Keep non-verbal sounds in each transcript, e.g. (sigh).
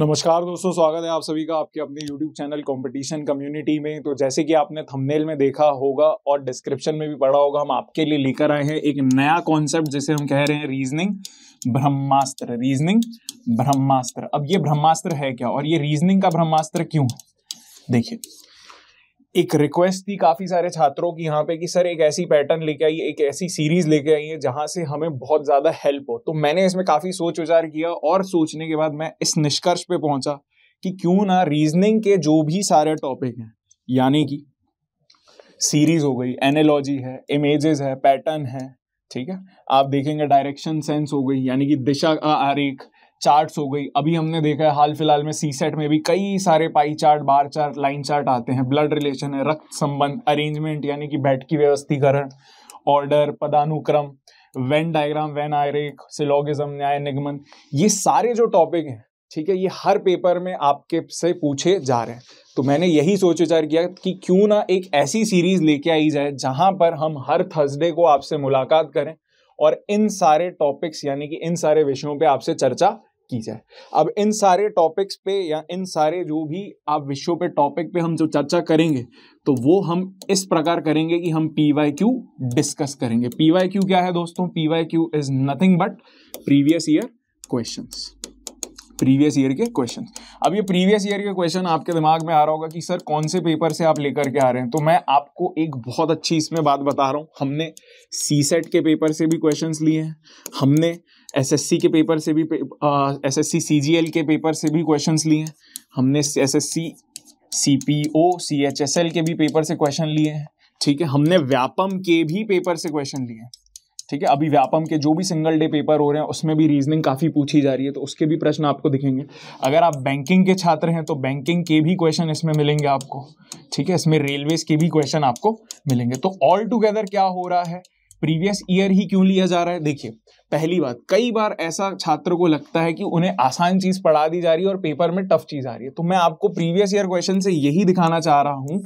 नमस्कार दोस्तों स्वागत है आप सभी का आपके अपने YouTube चैनल कंपटीशन कम्युनिटी में तो जैसे कि आपने थंबनेल में देखा होगा और डिस्क्रिप्शन में भी पढ़ा होगा हम आपके लिए लेकर आए हैं एक नया कॉन्सेप्ट जिसे हम कह रहे हैं रीजनिंग ब्रह्मास्त्र रीजनिंग ब्रह्मास्त्र अब ये ब्रह्मास्त्र है क्या और ये रीजनिंग का ब्रह्मास्त्र क्यों है देखिए एक रिक्वेस्ट थी काफ़ी सारे छात्रों की यहाँ पे कि सर एक ऐसी पैटर्न लेके आइए एक ऐसी सीरीज लेके आइए जहां से हमें बहुत ज़्यादा हेल्प हो तो मैंने इसमें काफ़ी सोच विचार किया और सोचने के बाद मैं इस निष्कर्ष पे पहुंचा कि क्यों ना रीजनिंग के जो भी सारे टॉपिक हैं यानी कि सीरीज हो गई एनालॉजी है इमेजेस है पैटर्न है ठीक है आप देखेंगे डायरेक्शन सेंस हो गई यानी कि दिशा का आरेख चार्ट्स हो गई अभी हमने देखा है हाल फिलहाल में सी सेट में भी कई सारे pie chart bar chart line chart आते हैं ब्लड रिलेशन है रक्त संबंध अरेंजमेंट यानी कि बैठ की व्यवस्थीकरण ऑर्डर पदानुक्रम वेन डायग्राम वेन आयरेक सिलोगिज्म न्याय निगमन ये सारे जो टॉपिक हैं ठीक है ये हर पेपर में आपके से पूछे जा रहे हैं तो मैंने यही सोच विचार किया कि क्यों ना एक ऐसी सीरीज लेके आई जाए जहां पर हम हर थर्सडे को आपसे मुलाकात करें और इन सारे टॉपिक्स यानी कि इन सारे विषयों पे आपसे चर्चा की जाए अब इन सारे टॉपिक्स पे या इन सारे जो भी आप विषयों पे टॉपिक पे हम जो चर्चा करेंगे तो वो हम इस प्रकार करेंगे कि हम पी वाई क्यू डिस्कस करेंगे पी वाई क्यू क्या है दोस्तों P Y Q is nothing but previous year questions previous year के क्वेश्चन अब ये प्रीवियस ईयर के क्वेश्चन आपके दिमाग में आ रहा होगा कि सर कौन से पेपर से आप लेकर के आ रहे हैं तो मैं आपको एक बहुत अच्छी इसमें बात बता रहा हूँ हमने सी सेट के पेपर से भी क्वेश्चन लिए हैं हमने एसएससी के पेपर से भी एस एस सी के पेपर से भी क्वेश्चन लिए हैं हमने S S C C P O C H S L के भी पेपर से क्वेश्चन लिए हैं ठीक है हमने व्यापम के भी पेपर से क्वेश्चन लिए हैं ठीक है अभी व्यापम के जो भी सिंगल डे पेपर हो रहे हैं उसमें भी रीजनिंग काफ़ी पूछी जा रही है तो उसके भी प्रश्न आपको दिखेंगे अगर आप बैंकिंग के छात्र हैं तो बैंकिंग के भी क्वेश्चन इसमें मिलेंगे आपको ठीक है इसमें रेलवेज के भी क्वेश्चन आपको मिलेंगे तो ऑल टुगेदर क्या हो रहा है प्रीवियस ईयर ही क्यों लिया जा रहा है देखिए पहली बात कई बार ऐसा छात्र को लगता है कि उन्हें आसान चीज पढ़ा दी जा रही है और पेपर में टफ चीज आ रही है तो मैं आपको प्रीवियस ईयर क्वेश्चन से यही दिखाना चाह रहा हूं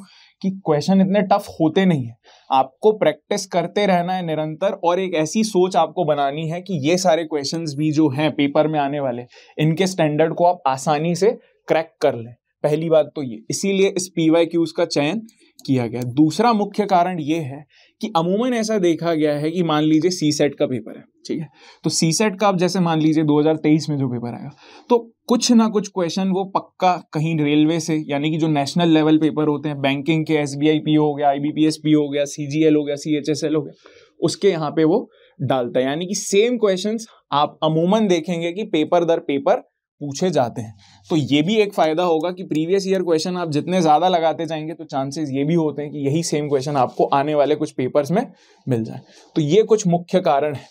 कि क्वेश्चन इतने टफ होते नहीं है आपको प्रैक्टिस करते रहना है निरंतर और एक ऐसी सोच आपको बनानी है कि ये सारे क्वेश्चन भी जो हैं पेपर में आने वाले इनके स्टैंडर्ड को आप आसानी से क्रैक कर लें पहली बात तो ये इसीलिए इस पी वाई क्यूज का चयन किया गया दूसरा मुख्य कारण ये है कि अमूमन ऐसा देखा गया है कि मान लीजिए सी सेट का पेपर है ठीक है तो सी सेट का अब जैसे मान लीजिए 2023 में जो पेपर आया तो कुछ ना कुछ क्वेश्चन वो पक्का कहीं रेलवे से यानी कि जो नेशनल लेवल पेपर होते हैं बैंकिंग के एस बी आई पी हो गया I B P S P हो गया सी जी एल हो गया सी एच एस एल हो गया उसके यहाँ पे वो डालता है यानी कि सेम क्वेश्चन आप अमूमन देखेंगे कि पेपर दर पेपर पूछे जाते हैं तो ये भी एक फ़ायदा होगा कि प्रीवियस ईयर क्वेश्चन आप जितने ज़्यादा लगाते जाएंगे तो चांसेस ये भी होते हैं कि यही सेम क्वेश्चन आपको आने वाले कुछ पेपर्स में मिल जाए तो ये कुछ मुख्य कारण है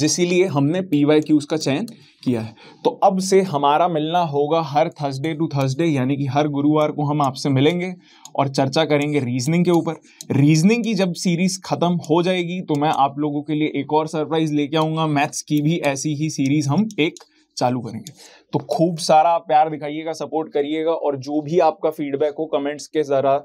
जिसलिए हमने पी वाई क्यूज का चयन किया है तो अब से हमारा मिलना होगा हर थर्सडे टू थर्सडे यानी कि हर गुरुवार को हम आपसे मिलेंगे और चर्चा करेंगे रीजनिंग के ऊपर रीजनिंग की जब सीरीज खत्म हो जाएगी तो मैं आप लोगों के लिए एक और सरप्राइज लेके आऊंगा मैथ्स की भी ऐसी ही सीरीज हम एक चालू करेंगे तो खूब सारा प्यार दिखाइएगा सपोर्ट करिएगा और जो भी आपका फीडबैक हो कमेंट्स के ज़रा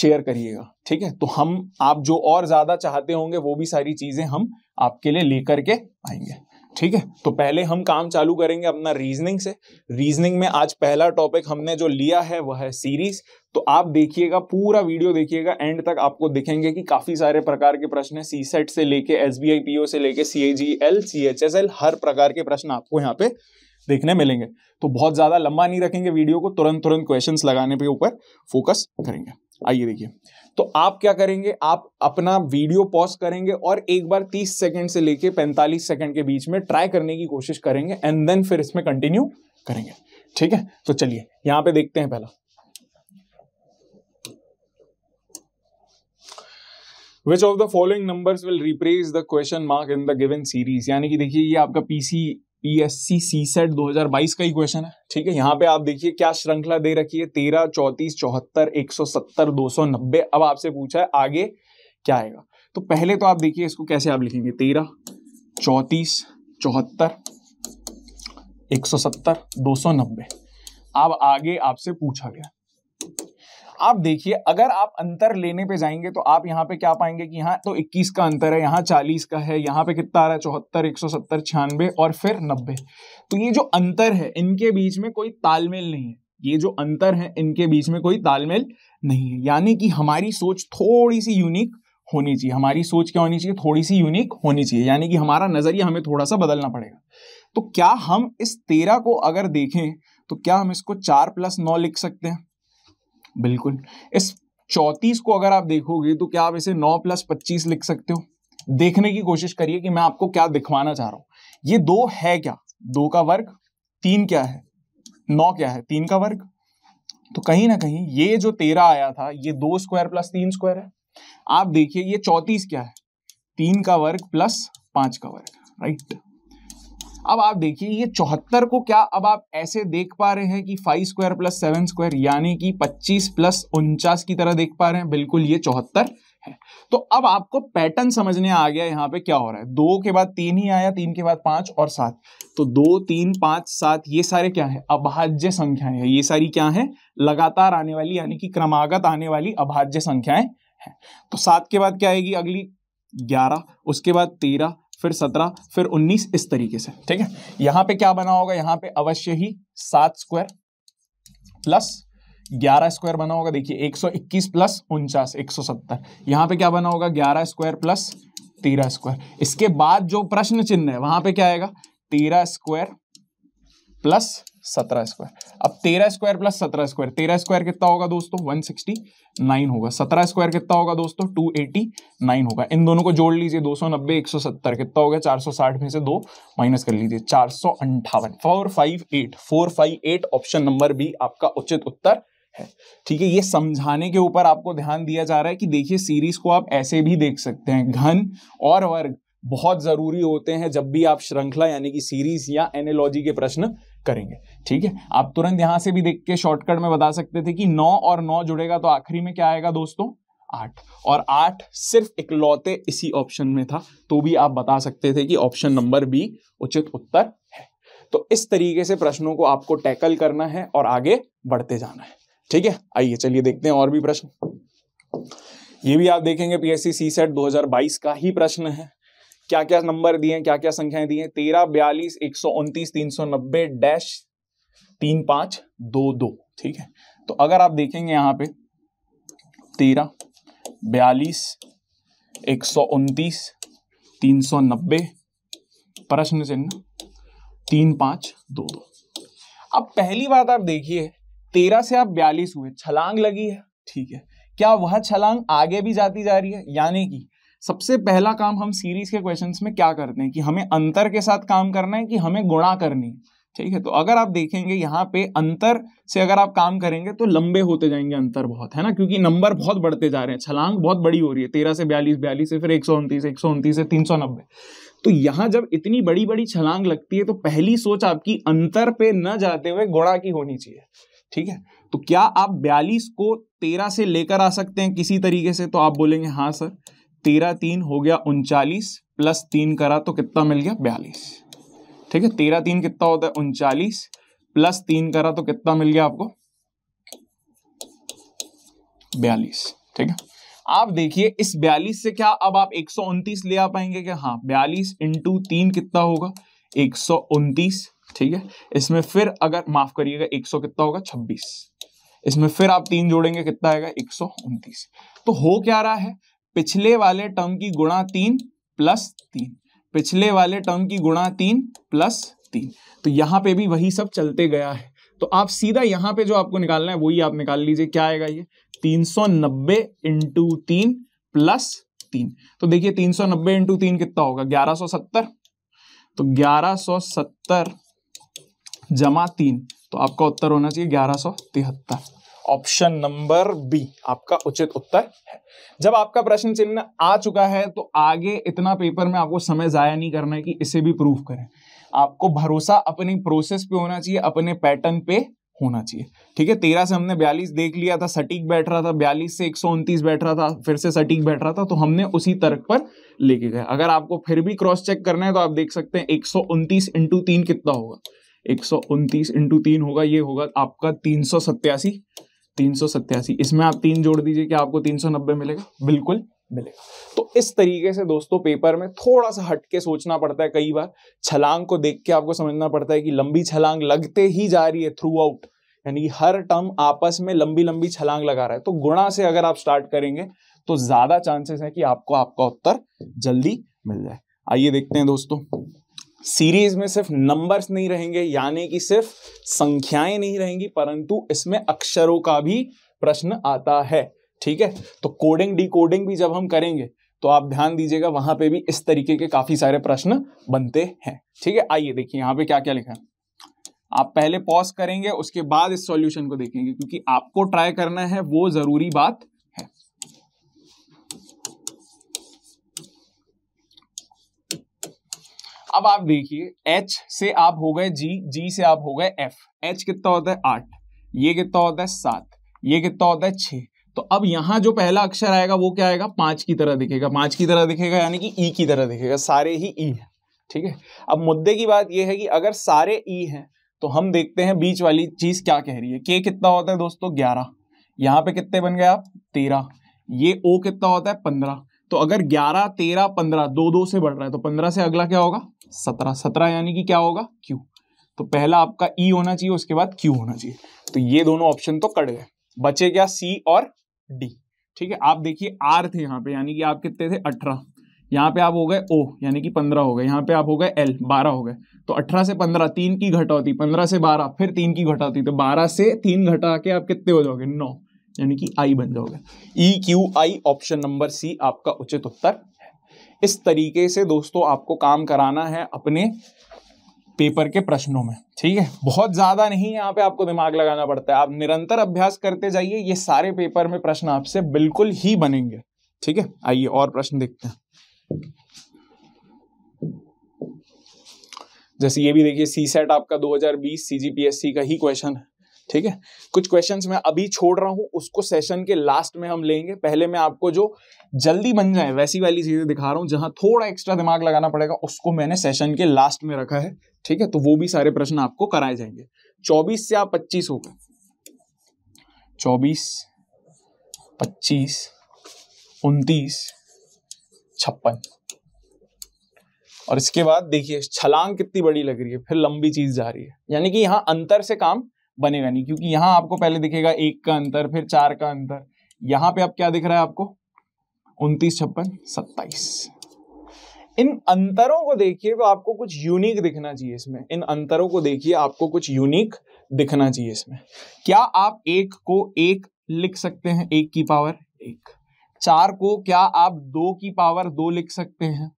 शेयर करिएगा ठीक है तो हम आप जो और ज़्यादा चाहते होंगे वो भी सारी चीज़ें हम आपके लिए लेकर के आएंगे ठीक है तो पहले हम काम चालू करेंगे अपना रीजनिंग से रीजनिंग में आज पहला टॉपिक हमने जो लिया है वह है सीरीज तो आप देखिएगा पूरा वीडियो देखिएगा एंड तक आपको दिखेंगे कि काफी सारे प्रकार के प्रश्न है सी सेट से लेके S B I P O से लेके C A G L C H S L हर प्रकार के प्रश्न आपको यहाँ पे देखने मिलेंगे तो बहुत ज्यादा लंबा नहीं रखेंगे वीडियो को तुरंत तुरंत क्वेश्चन लगाने के ऊपर फोकस करेंगे आइए देखिए तो आप क्या करेंगे आप अपना वीडियो पॉज करेंगे और एक बार 30 सेकंड से लेके 45 सेकंड के बीच में ट्राई करने की कोशिश करेंगे एंड देन फिर इसमें कंटिन्यू करेंगे ठीक है तो चलिए यहां पे देखते हैं पहला which of the following numbers will replace the question mark in the given series यानी कि देखिए ये आपका पीसी पीएससी सी सेट बाईस का ही क्वेश्चन है ठीक है यहाँ पे आप देखिए क्या श्रृंखला दे रखी है तेरह चौतीस चौहत्तर एक सौ सत्तर दो सौ नब्बे अब आपसे पूछा है आगे क्या आएगा तो पहले तो आप देखिए इसको कैसे आप लिखेंगे तेरह चौतीस चौहत्तर एक सौ सत्तर दो सौ नब्बे अब आगे आपसे पूछा गया आप देखिए अगर आप अंतर लेने पे जाएंगे तो आप यहाँ पे क्या पाएंगे कि यहाँ तो 21 का अंतर है यहाँ 40 का है यहाँ पे कितना आ रहा है चौहत्तर एक सौ सत्तर और फिर नब्बे तो ये जो अंतर है इनके बीच में कोई तालमेल नहीं है ये जो अंतर है इनके बीच में कोई तालमेल नहीं है यानी कि हमारी सोच थोड़ी सी यूनिक होनी चाहिए हमारी सोच क्या होनी चाहिए थोड़ी सी यूनिक होनी चाहिए यानी कि हमारा नजरिया हमें थोड़ा सा बदलना पड़ेगा तो क्या हम इस तेरह को अगर देखें तो क्या हम इसको चार प्लस नौ लिख सकते हैं बिल्कुल इस चौतीस को अगर आप देखोगे तो क्या आप इसे नौ प्लस पच्चीस लिख सकते हो देखने की कोशिश करिए कि मैं आपको क्या दिखवाना चाह रहा हूं ये दो है क्या दो का वर्ग तीन क्या है नौ क्या है तीन का वर्ग तो कहीं ना कहीं ये जो तेरह आया था ये दो स्क्वायर प्लस तीन स्क्वायर है आप देखिए ये चौतीस क्या है तीन का वर्ग प्लस पांच का वर्ग राइट अब आप देखिए ये चौहत्तर को क्या अब आप ऐसे देख पा रहे हैं कि five square plus seven square यानी कि पच्चीस प्लस उनचास की तरह देख पा रहे हैं बिल्कुल ये चौहत्तर है तो अब आपको पैटर्न समझने आ गया यहाँ पे क्या हो रहा है दो के बाद तीन ही आया तीन के बाद पांच और सात तो दो तीन पांच सात ये सारे क्या है अभाज्य संख्याएं है ये सारी क्या है लगातार आने वाली यानी कि क्रमागत आने वाली अभाज्य संख्याएं हैं तो सात के बाद क्या आएगी अगली ग्यारह उसके बाद तेरह फिर सत्रह फिर उन्नीस इस तरीके से ठीक है यहां पे क्या बना होगा यहां पे अवश्य ही सात स्क्वायर प्लस ग्यारह स्क्वायर बना होगा देखिए एक सौ इक्कीस प्लस उनचास एक सौ सत्तर यहां पर क्या बना होगा ग्यारह स्क्वायर प्लस तेरह स्क्वायर इसके बाद जो प्रश्न चिन्ह है वहां पर क्या आएगा तेरह स्क्वायर प्लस सत्रह स्क्वायर अब तेरह स्क्वायर प्लस सत्रह स्क्वायर तेरह स्क्वायर कितना होगा दोस्तों वन सिक्सटी नाइन होगा सत्रह स्क्वायर कितना होगा दोस्तों टू एटी नाइन होगा इन दोनों को जोड़ लीजिए दो सौ नब्बे एक सौ सत्तर कितना हो गया चार सौ साठ में से दो माइनस कर लीजिए चार सौ अंठावन four five eight four five eight option number B आपका उचित उत्तर है ठीक है ये समझाने के ऊपर आपको ध्यान दिया जा रहा है कि देखिए सीरीज को आप ऐसे भी देख सकते हैं घन और वर्ग बहुत जरूरी होते हैं जब भी आप श्रृंखला यानी कि सीरीज या एनालॉजी के प्रश्न करेंगे ठीक है आप तुरंत यहां से भी देख के शॉर्टकट में बता सकते थे कि नौ और नौ जुड़ेगा तो आखिरी में क्या आएगा दोस्तों आठ और आठ सिर्फ इकलौते इसी ऑप्शन में था तो भी आप बता सकते थे कि ऑप्शन नंबर बी उचित उत्तर है तो इस तरीके से प्रश्नों को आपको टैकल करना है और आगे बढ़ते जाना है ठीक है आइए चलिए देखते हैं और भी प्रश्न ये भी आप देखेंगे पीएससी सी सेट 2022 का ही प्रश्न है क्या क्या नंबर दिए क्या क्या संख्याएं दी हैं तेरह बयालीस एक सौ उनतीस तीन सौ नब्बे डैश तीन पांच दो दो ठीक है तो अगर आप देखेंगे यहाँ पे तेरह बयालीस एक सौ उनतीस तीन सौ नब्बे प्रश्न चिन्ह तीन पांच दो दो अब पहली बात आप देखिए तेरह से आप बयालीस हुए छलांग लगी है ठीक है क्या वह छलांग आगे भी जाती जा रही है यानी कि सबसे पहला काम हम सीरीज के क्वेश्चन में क्या करते हैं कि हमें अंतर के साथ काम करना है कि हमें गुणा करनी है ठीक है तो अगर आप देखेंगे यहाँ पे अंतर से अगर आप काम करेंगे तो लंबे होते जाएंगे अंतर बहुत है ना क्योंकि नंबर बहुत बढ़ते जा रहे हैं छलांग बहुत बड़ी हो रही है तेरह से बयालीस बयालीस से फिर एक सौ उनतीस एक सौ उनतीस से तीन सौ नब्बे तो यहाँ जब इतनी बड़ी बड़ी छलांग लगती है तो पहली सोच आपकी अंतर पे न जाते हुए गुणा की होनी चाहिए ठीक है तो क्या आप बयालीस को तेरह से लेकर आ सकते हैं किसी तरीके से तो आप बोलेंगे हाँ सर तेरह तीन हो गया उनचालीस प्लस तीन करा तो कितना मिल गया बयालीस ठीक है तेरह तीन कितना होता है उनचालीस प्लस तीन करा तो कितना मिल गया आपको बयालीस ठीक है आप देखिए इस बयालीस से क्या अब आप एक सौ उनतीस ले आ पाएंगे क्या हाँ बयालीस इंटू तीन कितना होगा एक सौ ठीक है इसमें फिर अगर माफ करिएगा एक सौ कितना होगा छब्बीस इसमें फिर आप तीन जोड़ेंगे कितना आएगा एक सौ तो हो क्या रहा है पिछले वाले टर्म की गुणा तीन प्लस तीन पिछले वाले टर्म की गुणा तीन प्लस तीन तो यहां पे भी वही सब चलते गया है तो आप सीधा यहां पे जो आपको निकालना है वही आप निकाल लीजिए क्या आएगा ये तीन सौ नब्बे इंटू तीन प्लस तीन तो देखिए तीन सौ नब्बे इंटू तीन कितना होगा ग्यारह सौ सत्तर तो ग्यारह सौ सत्तर जमा तीन तो आपका उत्तर होना चाहिए ग्यारह सौ तिहत्तर ऑप्शन नंबर बी आपका उचित उत्तर है जब आपका प्रश्न चिन्ह आ चुका है तो आगे इतना पेपर में आपको समय ज़ाया नहीं करना है कि इसे भी प्रूफ करें आपको भरोसा अपनी प्रोसेस पे होना चाहिए अपने पैटर्न पे होना चाहिए ठीक है तेरह से हमने बयालीस देख लिया था सटीक बैठ रहा था बयालीस से एक सौ उनतीस बैठ रहा था फिर से सटीक बैठ रहा था तो हमने उसी तर्क पर लेके गए अगर आपको फिर भी क्रॉस चेक करना है तो आप देख सकते हैं एक सौ उनतीस इंटू तीन कितना होगा एक सौ उनतीस इंटू तीन होगा ये होगा आपका तीन सौ सत्यासी तीन सौ सत्यासी इसमें आप तीन जोड़ दीजिए कि आपको तीन सौ नब्बे मिलेगा बिल्कुल मिलेगा तो इस तरीके से दोस्तों पेपर में थोड़ा सा हटके सोचना पड़ता है कई बार छलांग को देख के आपको समझना पड़ता है कि लंबी छलांग लगते ही जा रही है थ्रू आउट यानी हर टर्म आपस में लंबी लंबी छलांग लगा रहा है तो गुणा से अगर आप स्टार्ट करेंगे तो ज्यादा चांसेस है कि आपको आपका उत्तर जल्दी मिल जाए आइए देखते हैं दोस्तों सीरीज में सिर्फ नंबर्स नहीं रहेंगे यानी कि सिर्फ संख्याएं नहीं रहेंगी परंतु इसमें अक्षरों का भी प्रश्न आता है ठीक है तो कोडिंग डिकोडिंग भी जब हम करेंगे तो आप ध्यान दीजिएगा वहां पे भी इस तरीके के काफी सारे प्रश्न बनते हैं ठीक है आइए देखिए यहाँ पे क्या क्या लिखा है आप पहले पॉज करेंगे उसके बाद इस सॉल्यूशन को देखेंगे क्योंकि आपको ट्राई करना है वो जरूरी बात अब आप देखिए एच से आप हो गए जी जी से आप हो गए एफ एच कितना होता है आठ ये कितना होता है सात ये कितना होता है छ तो अब यहां जो पहला अक्षर आएगा वो क्या आएगा पांच की तरह दिखेगा पांच की तरह दिखेगा यानी कि ई e की तरह दिखेगा सारे ही ई e है ठीक है अब मुद्दे की बात यह है कि अगर सारे ई e हैं तो हम देखते हैं बीच वाली चीज़ क्या कह रही है के कितना होता है दोस्तों ग्यारह यहाँ पे कितने बन गए आप तेरह ये ओ कितना होता है पंद्रह तो अगर 11, 13, 15 दो दो से बढ़ रहा है तो 15 से अगला क्या होगा 17, 17 यानी कि क्या होगा Q तो पहला आपका E होना चाहिए उसके बाद Q होना चाहिए तो ये दोनों ऑप्शन तो कट गए बचे क्या C और D ठीक है आप देखिए R थे यहाँ पे यानी कि आप कितने थे 18 यहाँ पे आप हो गए O यानी कि 15 हो गए यहाँ पे आप हो गए एल बारह हो गए तो अठारह से पंद्रह तीन की घटा होती पंद्रह से बारह फिर तीन की घटा होती तो बारह से तीन घटा के आप कितने हो जाओगे नौ यानी कि आई बन जाओगे E Q I option number C आपका उचित उत्तर है इस तरीके से दोस्तों आपको काम कराना है अपने पेपर के प्रश्नों में ठीक है बहुत ज़्यादा नहीं यहाँ पे आपको दिमाग लगाना पड़ता है आप निरंतर अभ्यास करते जाइए ये सारे पेपर में प्रश्न आपसे बिल्कुल ही बनेंगे ठीक है आइए और प्रश्न देखते हैं जैसे ये भी देखिए सी सेट आपका 2020 सीजीपीएससी का ही क्वेश्चन है ठीक है कुछ क्वेश्चन मैं अभी छोड़ रहा हूँ उसको सेशन के लास्ट में हम लेंगे पहले मैं आपको जो जल्दी बन जाए वैसी वाली चीज़ें दिखा रहा हूँ जहां थोड़ा एक्स्ट्रा दिमाग लगाना पड़ेगा उसको मैंने सेशन के लास्ट में रखा है ठीक है तो वो भी सारे प्रश्न आपको कराए जाएंगे चौबीस से आप पच्चीस हो गए चौबीस पच्चीस उनतीस छप्पन और इसके बाद देखिए छलांग कितनी बड़ी लग रही है फिर लंबी चीज जा रही है यानी कि यहां अंतर से काम बनेगा नहीं क्योंकि यहां आपको पहले दिखेगा एक का अंतर फिर चार का अंतर यहां पे आप क्या दिख रहा है आपको उन्तीस छप्पन सत्ताईस इन अंतरों को देखिए तो आपको कुछ यूनिक दिखना चाहिए इसमें इन अंतरों को देखिए आपको कुछ यूनिक दिखना चाहिए इसमें क्या आप एक को एक लिख सकते हैं एक की पावर एक चार को क्या आप दो की पावर दो लिख सकते हैं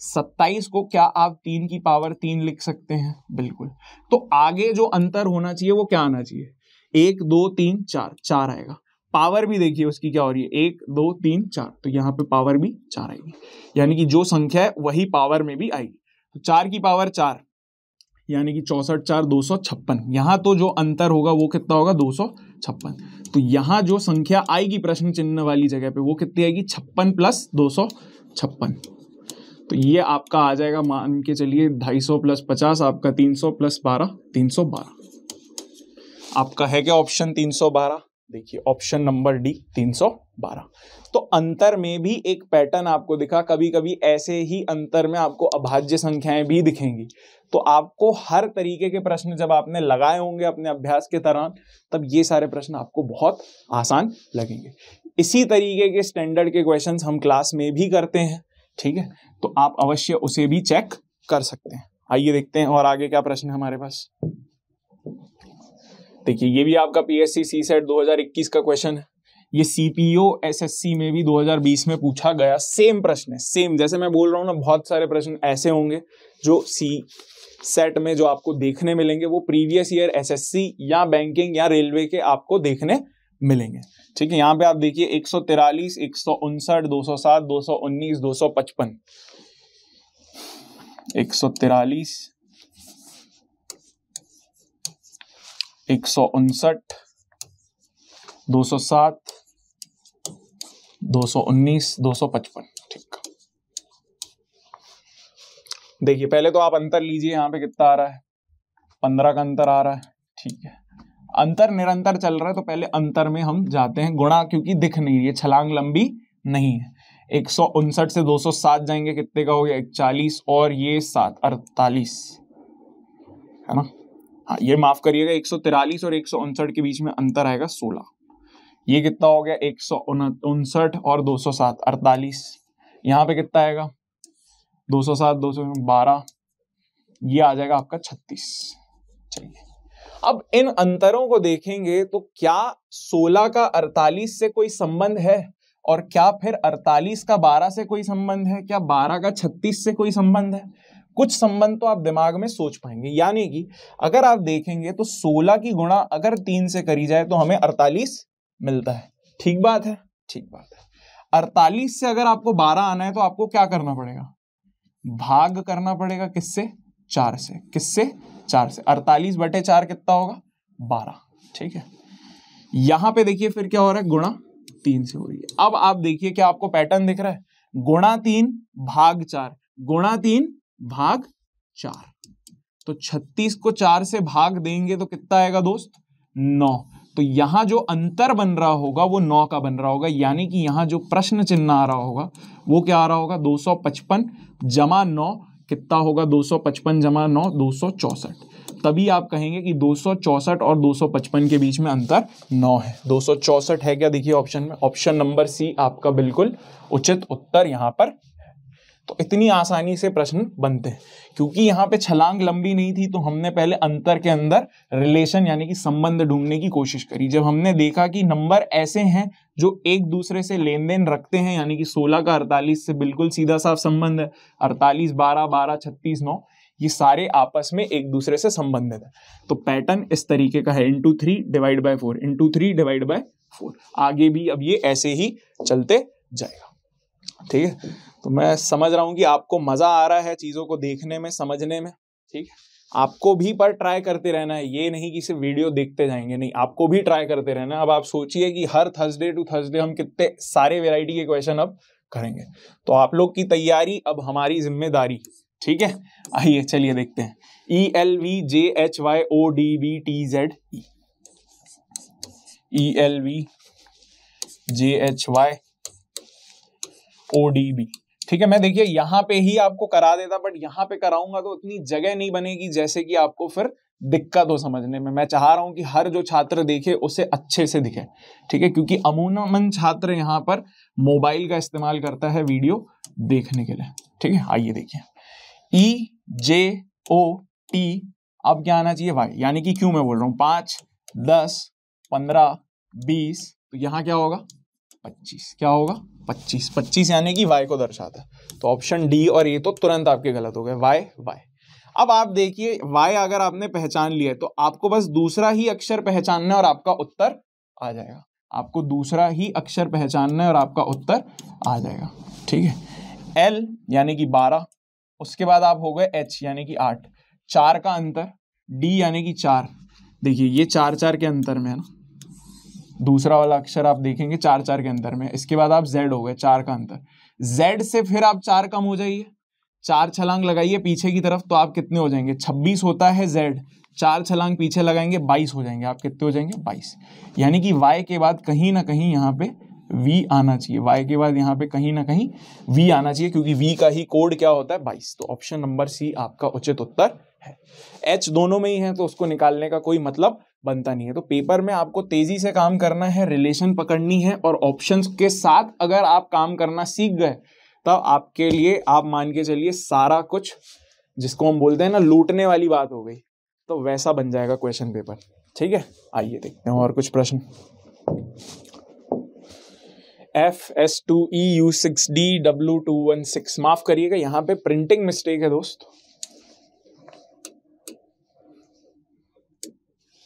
सत्ताईस को क्या आप तीन की पावर तीन लिख सकते हैं बिल्कुल तो आगे जो अंतर होना चाहिए वो क्या आना चाहिए एक दो तीन चार चार आएगा पावर भी देखिए उसकी क्या हो रही है एक दो तीन चार तो यहाँ पे पावर भी चार आएगी यानी कि जो संख्या है वही पावर में भी आएगी तो चार की पावर चार यानी कि चौसठ चार दो सौ छप्पन यहाँ तो जो अंतर होगा वो कितना होगा दो सौ छप्पन तो यहाँ जो संख्या आएगी प्रश्न चिन्ह वाली जगह पे वो कितनी आएगी छप्पन प्लस दो सौ छप्पन तो ये आपका आ जाएगा मान के चलिए 250 प्लस 50 आपका 300 प्लस 12 312 आपका है क्या ऑप्शन 312 देखिए ऑप्शन नंबर डी 312 तो अंतर में भी एक पैटर्न आपको दिखा कभी कभी ऐसे ही अंतर में आपको अभाज्य संख्याएं भी दिखेंगी तो आपको हर तरीके के प्रश्न जब आपने लगाए होंगे अपने अभ्यास के दौरान तब ये सारे प्रश्न आपको बहुत आसान लगेंगे इसी तरीके के स्टैंडर्ड के क्वेश्चंस हम क्लास में भी करते हैं ठीक है तो आप अवश्य उसे भी चेक कर सकते हैं आइए देखते हैं और आगे क्या प्रश्न है हमारे पास देखिए ये भी आपका पीएससी सी सेट 2021 का क्वेश्चन है ये सीपीओ एसएससी में भी 2020 में पूछा गया सेम प्रश्न है सेम जैसे मैं बोल रहा हूँ ना बहुत सारे प्रश्न ऐसे होंगे जो सी सेट में जो आपको देखने मिलेंगे वो प्रीवियस ईयर एसएससी या बैंकिंग या रेलवे के आपको देखने मिलेंगे ठीक है यहाँ पे आप देखिए एक सौ तिरालीस एक सौ उनसठ दो सौ सात दो सौ उन्नीस दो सौ पचपन एक सौ तिरालीस एक सौ उनसठ दो सौ सात दो सौ उन्नीस दो सौ पचपन ठीक देखिए पहले तो आप अंतर लीजिए यहाँ पे कितना आ रहा है पंद्रह का अंतर आ रहा है ठीक है अंतर निरंतर चल रहा है तो पहले अंतर में हम जाते हैं गुणा क्योंकि दिख नहीं रही है छलांग लंबी नहीं है एक सौ उनसठ से दो सौ सात जाएंगे कितने का हो गया इकचालीस और ये सात अड़तालीस है ना हाँ ये माफ करिएगा एक सौ तिरालीस और एक सौ उनसठ के बीच में अंतर आएगा सोलह ये कितना हो गया एक सौ उनसठ और दो सौ सात अड़तालीस यहाँ पे कितना आएगा दो सौ सात दो सौ बारह ये आ जाएगा आपका छत्तीस चलिए अब इन अंतरों को देखेंगे तो क्या 16 का 48 से कोई संबंध है और क्या फिर 48 का 12 से कोई संबंध है क्या 12 का 36 से कोई संबंध है कुछ संबंध तो आप दिमाग में सोच पाएंगे यानी कि अगर आप देखेंगे तो 16 की गुणा अगर तीन से करी जाए तो हमें 48 मिलता है ठीक बात है ठीक बात है अड़तालीस से अगर आपको बारह आना है तो आपको क्या करना पड़ेगा भाग करना पड़ेगा किससे चार से किससे चार से अड़तालीस बटे चार कितना होगा बारह ठीक है यहां पे देखिए फिर क्या हो रहा है गुणा तीन से हो रही है अब आप देखिए क्या आपको पैटर्न दिख रहा है गुणा तीन भाग चार गुणा तीन भाग चार तो छत्तीस को चार से भाग देंगे तो कितना आएगा दोस्त नौ तो यहां जो अंतर बन रहा होगा वो नौ का बन रहा होगा यानी कि यहां जो प्रश्न चिन्ह आ रहा होगा वो क्या आ रहा होगा 255 जमा नौ कितना होगा 255 जमा नौ दो तभी आप कहेंगे कि दो और 255 के बीच में अंतर नौ है दो है क्या देखिए ऑप्शन में ऑप्शन नंबर सी आपका बिल्कुल उचित उत्तर यहाँ पर तो इतनी आसानी से प्रश्न बनते हैं क्योंकि यहाँ पे छलांग लंबी नहीं थी तो हमने पहले अंतर के अंदर रिलेशन यानी कि संबंध ढूंढने की कोशिश करी जब हमने देखा कि नंबर ऐसे हैं जो एक दूसरे से लेन देन रखते हैं यानी कि 16 का 48 से बिल्कुल सीधा साफ संबंध है अड़तालीस बारह बारह छत्तीस नौ ये सारे आपस में एक दूसरे से संबंधित है तो पैटर्न इस तरीके का है into three divide by four into three divide by four आगे भी अब ये ऐसे ही चलते जाएगा ठीक है तो मैं समझ रहा हूँ कि आपको मज़ा आ रहा है चीज़ों को देखने में समझने में ठीक है आपको भी पर ट्राई करते रहना है ये नहीं कि सिर्फ वीडियो देखते जाएंगे नहीं आपको भी ट्राई करते रहना अब आप सोचिए कि हर थर्सडे टू थर्सडे हम कितने सारे वेराइटी के क्वेश्चन अब करेंगे तो आप लोग की तैयारी अब हमारी जिम्मेदारी ठीक है आइए चलिए देखते हैं E L V J H Y O D B T Z E L V J H Y O D B ठीक है मैं देखिए यहाँ पे ही आपको करा देता बट यहाँ पे कराऊंगा तो उतनी जगह नहीं बनेगी जैसे कि आपको फिर दिक्कत हो समझने में मैं चाह रहा हूं कि हर जो छात्र देखे उसे अच्छे से दिखे ठीक है क्योंकि अमूनमन छात्र यहाँ पर मोबाइल का इस्तेमाल करता है वीडियो देखने के लिए ठीक है आइए देखिए ई जे ओ टी अब क्या आना चाहिए वाई यानी कि क्यों मैं बोल रहा हूँ पांच दस पंद्रह बीस तो यहाँ क्या होगा पच्चीस क्या होगा पच्चीस पच्चीस यानी कि वाई को दर्शाता है तो ऑप्शन डी और ए तो तुरंत आपके गलत हो गए वाई वाई अब आप देखिए y अगर आपने पहचान लिया है तो आपको बस दूसरा ही अक्षर पहचानना और आपका उत्तर आ जाएगा आपको दूसरा ही अक्षर पहचानना है और आपका उत्तर आ जाएगा ठीक है एल यानी कि बारह उसके बाद आप हो गए एच यानी कि आठ चार का अंतर डी यानी कि चार देखिए ये चार चार के अंतर में है ना दूसरा वाला अक्षर आप देखेंगे चार चार के अंतर में इसके बाद आप जेड हो गए चार का अंतर जेड से फिर आप चार कम हो जाइए चार छलांग लगाइए पीछे की तरफ तो आप कितने हो जाएंगे छब्बीस होता है जेड चार छलांग पीछे लगाएंगे बाईस हो जाएंगे आप कितने हो जाएंगे बाईस यानी कि वाई के बाद कहीं ना कहीं यहाँ पे V आना चाहिए Y के बाद यहाँ पे कहीं ना कहीं V आना चाहिए क्योंकि V का ही कोड क्या होता है 22 तो ऑप्शन नंबर सी आपका उचित उत्तर है एच दोनों में ही है तो उसको निकालने का कोई मतलब बनता नहीं है तो पेपर में आपको तेजी से काम करना है रिलेशन पकड़नी है और ऑप्शन के साथ अगर आप काम करना सीख गए तब आपके लिए आप मान के चलिए सारा कुछ जिसको हम बोलते हैं ना लूटने वाली बात हो गई तो वैसा बन जाएगा क्वेश्चन पेपर ठीक है आइए देखते हैं और कुछ प्रश्न F S two E U six D W two one six माफ करिएगा यहाँ पे प्रिंटिंग मिस्टेक है दोस्तों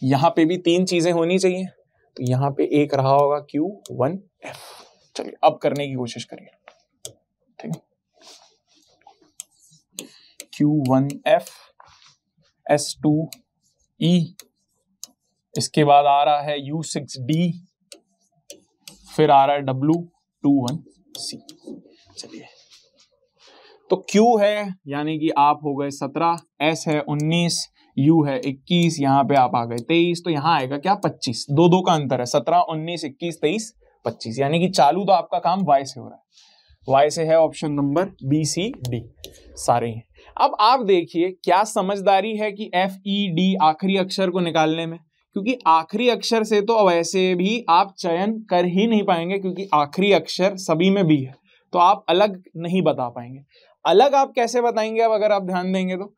यहां पे भी तीन चीजें होनी चाहिए तो यहां पे एक रहा होगा क्यू वन एफ चलिए अब करने की कोशिश करिए ठीक है Q one F S two E इसके बाद आ रहा है यू सिक्स डी फिर आ रहा है W टू वन सी चलिए तो Q है यानी कि आप हो गए सत्रह S है उन्नीस यू है इक्कीस यहाँ पे आप आ गए तेईस तो यहाँ आएगा क्या पच्चीस दो दो का अंतर है सत्रह उन्नीस इक्कीस तेईस पच्चीस यानी कि चालू तो आपका काम वाई से हो रहा है वाई से है option number B C D सारे हैं अब आप देखिए क्या समझदारी है कि एफ ई डी आखिरी अक्षर को निकालने में क्योंकि आखिरी अक्षर से तो वैसे भी आप चयन कर ही नहीं पाएंगे क्योंकि आखिरी अक्षर सभी में भी है तो आप अलग नहीं बता पाएंगे अलग आप कैसे बताएंगे अब अगर आप ध्यान देंगे तो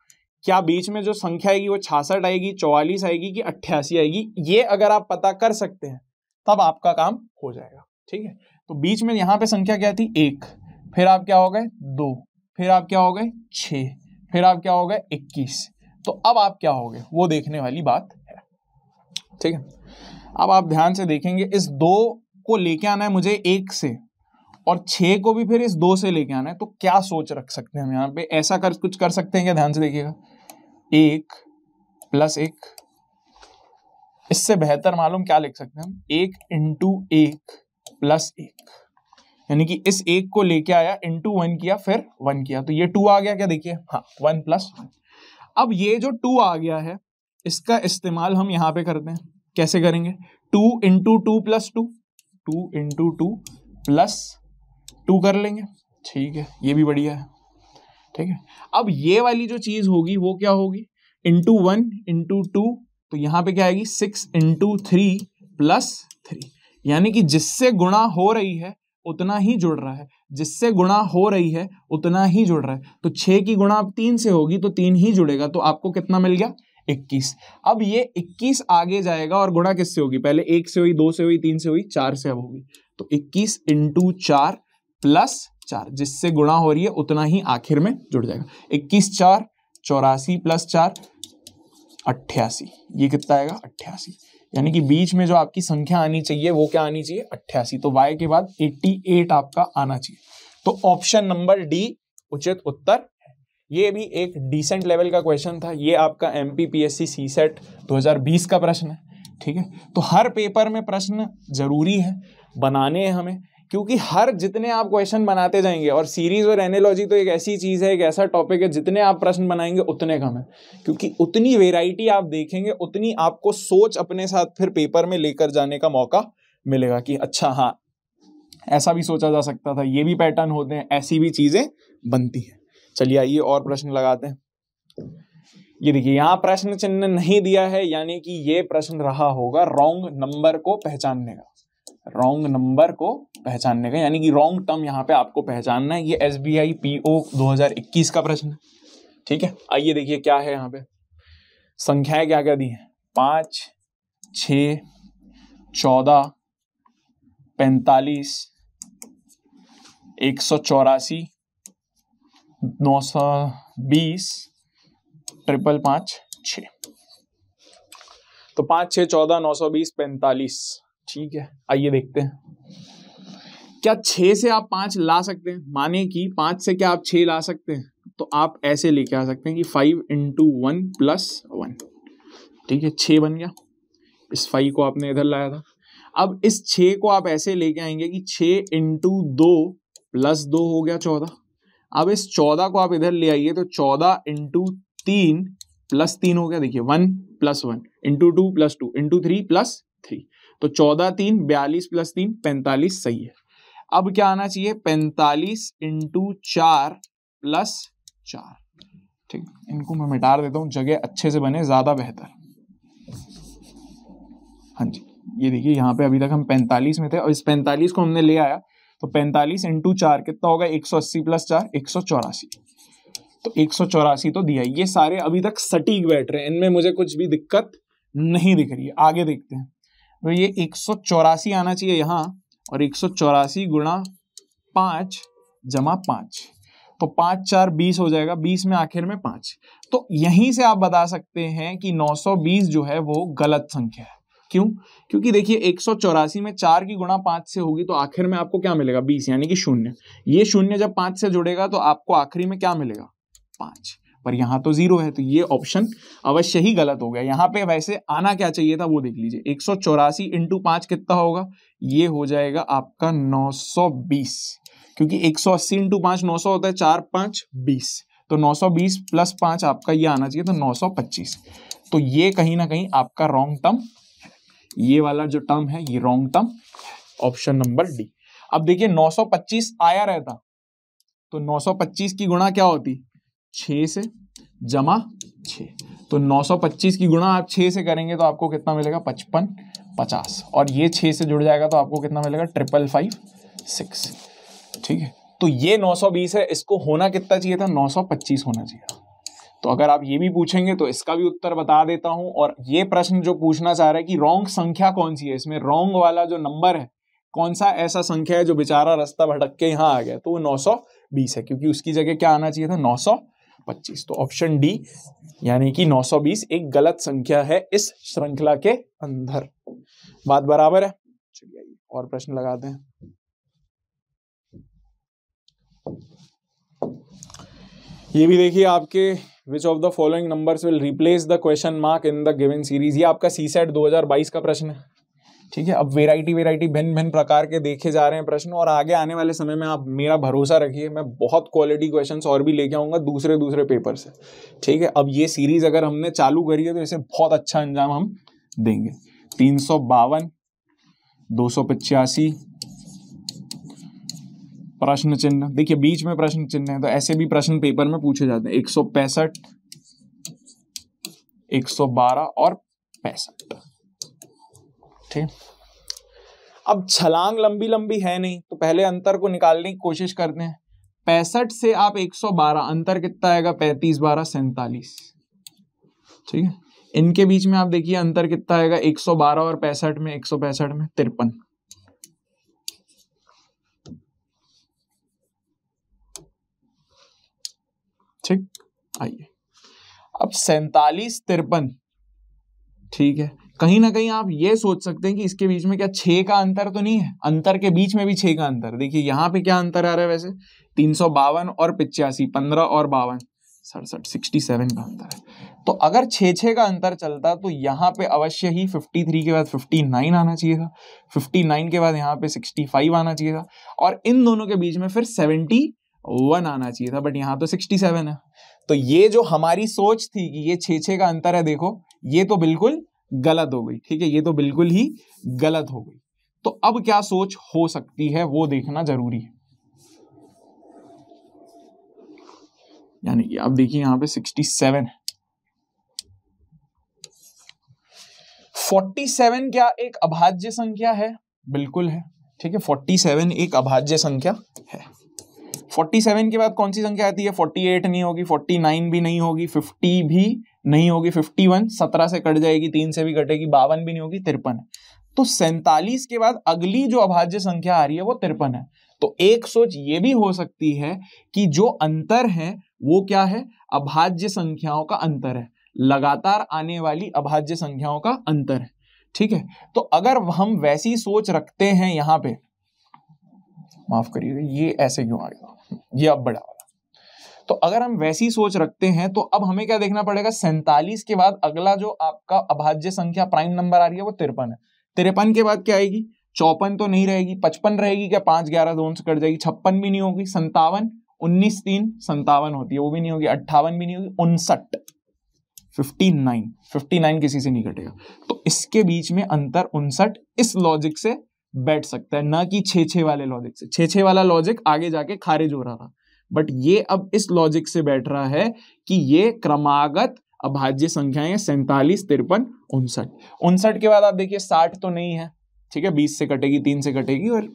क्या बीच में जो संख्या आएगी वो छियासठ आएगी चौवालीस आएगी कि अट्ठासी आएगी ये अगर आप पता कर सकते हैं तब आपका काम हो जाएगा ठीक है तो बीच में यहाँ पे संख्या क्या थी एक फिर आप क्या हो गए दो फिर आप क्या हो गए छ फिर आप क्या हो गए इक्कीस तो अब आप क्या हो गए वो देखने वाली बात है ठीक है अब आप ध्यान से देखेंगे इस दो को लेके आना है मुझे एक से और छे को भी फिर इस दो से लेके आना है तो क्या सोच रख सकते हैं हम यहाँ पे ऐसा कर कुछ कर सकते हैं क्या ध्यान से देखिएगा एक प्लस एक इससे बेहतर मालूम क्या लिख सकते हैं हम एक इंटू एक प्लस एक यानी कि इस एक को लेके आया इंटू वन किया फिर वन किया तो ये टू आ गया क्या देखिए हाँ वन प्लस वन अब ये जो टू आ गया है इसका इस्तेमाल हम यहाँ पे करते हैं कैसे करेंगे two into two plus two two into two plus two कर लेंगे ठीक है ये भी बढ़िया है ठीक है अब ये वाली जो चीज होगी वो क्या होगी इंटू वन इंटू टू तो यहाँ पे क्या आएगी six into three plus three यानी कि जिससे गुणा हो रही है उतना ही जुड़ रहा है जिससे गुणा हो रही है उतना ही जुड़ रहा है तो छः की गुणा तीन से होगी तो तीन ही जुड़ेगा तो आपको कितना मिल गया इक्कीस अब ये इक्कीस आगे जाएगा और गुणा किससे होगी पहले एक से हुई दो से हुई तीन से हुई चार से अब होगी तो इक्कीस इंटू चार प्लस चार जिससे गुणा हो रही है उतना ही आखिर में जुड़ जाएगा इक्कीस चार चौरासी प्लस चार अट्ठासी ये कितना आएगा अट्ठासी यानी कि बीच में जो आपकी संख्या आनी चाहिए वो क्या आनी चाहिए अट्ठासी तो वाई के बाद एट्टी एट आपका आना चाहिए तो ऑप्शन नंबर डी उचित उत्तर है ये भी एक डिसेंट लेवल का क्वेश्चन था ये आपका M P P S C C set दो हजार बीस का प्रश्न है ठीक है तो हर पेपर में प्रश्न जरूरी है बनाने हैं हमें क्योंकि हर जितने आप क्वेश्चन बनाते जाएंगे और सीरीज और एनालॉजी तो एक ऐसी चीज़ है एक ऐसा टॉपिक है जितने आप प्रश्न बनाएंगे उतने कम है क्योंकि उतनी वेराइटी आप देखेंगे उतनी आपको सोच अपने साथ फिर पेपर में लेकर जाने का मौका मिलेगा कि अच्छा हाँ ऐसा भी सोचा जा सकता था ये भी पैटर्न होते हैं ऐसी भी चीज़ें बनती हैं चलिए आइए और प्रश्न लगाते हैं ये देखिए यहाँ प्रश्न चिन्ह नहीं दिया है यानी कि ये प्रश्न रहा होगा रॉन्ग नंबर को पहचानने का रॉन्ग नंबर को पहचानने का यानी कि रॉन्ग टर्म यहाँ पे आपको पहचानना है ये S B I P O दो हजार इक्कीस का प्रश्न है ठीक है आइए देखिए क्या है यहाँ पे संख्याएं क्या क्या दी है पांच छ चौदह पैंतालीस एक सौ चौरासी नौ सौ बीस ट्रिपल पांच छ तो पांच छः चौदह नौ सौ बीस पैंतालीस ठीक है आइए देखते हैं क्या छह से आप पांच ला सकते हैं माने कि पांच से क्या आप छह ला सकते हैं तो आप ऐसे लेके आ सकते हैं कि five into one plus one ठीक है छ बन गया इस फाइव को आपने इधर लाया था अब इस छ को आप ऐसे लेके आएंगे कि छ इंटू दो प्लस दो हो गया चौदह अब इस चौदह को आप इधर ले आइए तो चौदह इंटू तीन प्लस तीन हो गया देखिए one plus one into two plus two into three plus three तो चौदह तीन बयालीस प्लस तीन पैंतालीस सही है अब क्या आना चाहिए पैंतालीस इंटू चार प्लस चार ठीक इनको मैं मिटा देता हूँ जगह अच्छे से बने ज्यादा बेहतर हाँ जी ये देखिए यहाँ पे अभी तक हम पैंतालीस में थे और इस पैंतालीस को हमने ले आया तो पैंतालीस इंटू चार कितना होगा एक सौ अस्सी प्लस चार एक सौ चौरासी तो एक सौ चौरासी तो दिया ये सारे अभी तक सटीक बैठ रहे हैं इनमें मुझे कुछ भी दिक्कत नहीं दिख रही है आगे देखते हैं तो ये एक आना चाहिए यहाँ और एक गुणा पाँच जमा पाँच तो पाँच चार बीस हो जाएगा बीस में आखिर में पाँच तो यहीं से आप बता सकते हैं कि नौ सौ बीस जो है वो गलत संख्या है क्यों क्योंकि देखिए एक सौ चौरासी में चार की गुणा पांच से होगी तो आखिर में आपको क्या मिलेगा बीस यानी कि शून्य ये शून्य जब पांच से जुड़ेगा तो आपको आखिरी में क्या मिलेगा पांच पर यहाँ तो जीरो है तो ये ऑप्शन अवश्य ही गलत हो गया यहाँ पे वैसे आना क्या चाहिए था वो देख लीजिए एक सौ चौरासी इंटू पांच कितना होगा ये हो जाएगा आपका नौ सौ बीस क्योंकि एक सौ अस्सी इंटू पांच नौ सौ होता है चार पांच बीस तो नौ सौ बीस प्लस पांच आपका ये आना चाहिए तो पच्चीस तो ये कहीं ना कहीं आपका रॉन्ग टर्म ये वाला जो टर्म है ये wrong term option number D अब देखिए 925 आया रहता तो 925 की गुणा क्या होती छः से जमा छः तो 925 की गुणा आप छः से करेंगे तो आपको कितना मिलेगा पचपन पचास और ये छः से जुड़ जाएगा तो आपको कितना मिलेगा ट्रिपल फाइव सिक्स ठीक है तो ये 920 है इसको होना कितना चाहिए था 925 होना चाहिए तो अगर आप ये भी पूछेंगे तो इसका भी उत्तर बता देता हूं और ये प्रश्न जो पूछना चाह रहा है कि रोंग संख्या कौन सी है इसमें रोंग वाला जो नंबर है कौन सा ऐसा संख्या है जो बेचारा रास्ता भटक के यहाँ आ गया तो वो 920 है क्योंकि उसकी जगह क्या आना चाहिए था 900 पच्चीस तो ऑप्शन डी यानी कि 920 एक गलत संख्या है इस श्रृंखला के अंदर बात बराबर है चलिए और प्रश्न लगाते हैं ये भी देखिए आपके which of the following numbers will replace the question mark in the given series ये आपका सी सेट बाईस का प्रश्न है ठीक है अब वेराइटी वेराइटी भिन्न भिन्न प्रकार के देखे जा रहे हैं प्रश्न और आगे आने वाले समय में आप मेरा भरोसा रखिए मैं बहुत क्वालिटी क्वेश्चंस और भी लेके आऊँगा दूसरे दूसरे पेपर से ठीक है अब ये सीरीज़ अगर हमने चालू करी है तो इसे बहुत अच्छा अंजाम हम देंगे तीन सौ बावन दो सौ पचासी प्रश्न चिन्ह देखिए बीच में प्रश्न चिन्ह है तो ऐसे भी प्रश्न पेपर में पूछे जाते हैं एक सौ पैंसठ एक सौ बारह और पैंसठ ठीक अब छलांग लंबी लंबी है नहीं तो पहले अंतर को निकालने की कोशिश करते हैं पैंसठ से आप 112 अंतर कितना आएगा पैंतीस बारह सैतालीस ठीक है इनके बीच में आप देखिए अंतर कितना आएगा 112 और पैंसठ में एक में तिरपन ठीक आइए अब सैतालीस तिरपन ठीक है कहीं ना कहीं आप ये सोच सकते हैं कि इसके बीच में क्या छः का अंतर तो नहीं है अंतर के बीच में भी छः का अंतर देखिए यहाँ पे क्या अंतर आ रहा है वैसे तीन सौ बावन और पिचासी पंद्रह और बावन सड़सठ सिक्सटी सेवन का अंतर है तो अगर छः छः का अंतर चलता तो यहाँ पे अवश्य ही फिफ्टी थ्री के बाद फिफ्टी नाइन आना चाहिए था फिफ्टी नाइन के बाद यहाँ पे सिक्सटी फाइव आना चाहिए था और इन दोनों के बीच में फिर सेवेंटी वन आना चाहिए था बट यहाँ तो सिक्सटी सेवन है तो ये जो हमारी सोच थी कि ये छः छः का अंतर है देखो ये तो बिल्कुल गलत हो गई ठीक है ये तो बिल्कुल ही गलत हो गई तो अब क्या सोच हो सकती है वो देखना जरूरी है यानी कि आप देखिए यहां पे 67 है 47 क्या एक अभाज्य संख्या है बिल्कुल है ठीक है 47 एक अभाज्य संख्या है 47 के बाद कौन सी संख्या आती है 48 नहीं होगी 49 भी नहीं होगी 50 भी नहीं होगी 51 17 से कट जाएगी तीन से भी कटेगी बावन भी नहीं होगी तिरपन तो सैंतालीस के बाद अगली जो अभाज्य संख्या आ रही है वो तिरपन है तो एक सोच ये भी हो सकती है कि जो अंतर है वो क्या है अभाज्य संख्याओं का अंतर है लगातार आने वाली अभाज्य संख्याओं का अंतर है ठीक है तो अगर हम वैसी सोच रखते हैं यहां पे माफ करिएगा ये ऐसे क्यों आ गया ये अब बड़ा वाला तो अगर हम वैसी सोच रखते हैं तो अब हमें क्या देखना पड़ेगा सैंतालीस के बाद अगला जो आपका अभाज्य संख्या प्राइम नंबर आ रही है वो तिरपन है तिरपन के बाद क्या आएगी चौपन तो नहीं रहेगी पचपन रहेगी क्या पांच ग्यारह दोन से कट जाएगी छप्पन भी नहीं होगी संतावन उन्नीस तीन संतावन होती है वो भी नहीं होगी अट्ठावन भी नहीं होगी उनसठ फिफ्टी नाइन फिफ्टी नाइन किसी से नहीं कटेगा तो इसके बीच में अंतर उनसठ इस लॉजिक से बैठ सकता है ना कि छे छे वाले लॉजिक से छे छे वाला लॉजिक आगे जाके खारिज हो रहा था बट ये अब इस लॉजिक से बैठ रहा है कि ये क्रमागत अभाज्य संख्याएं सैंतालीस तिरपन उनसठ उनसठ के बाद आप देखिए साठ तो नहीं है ठीक है बीस से कटेगी तीन से कटेगी और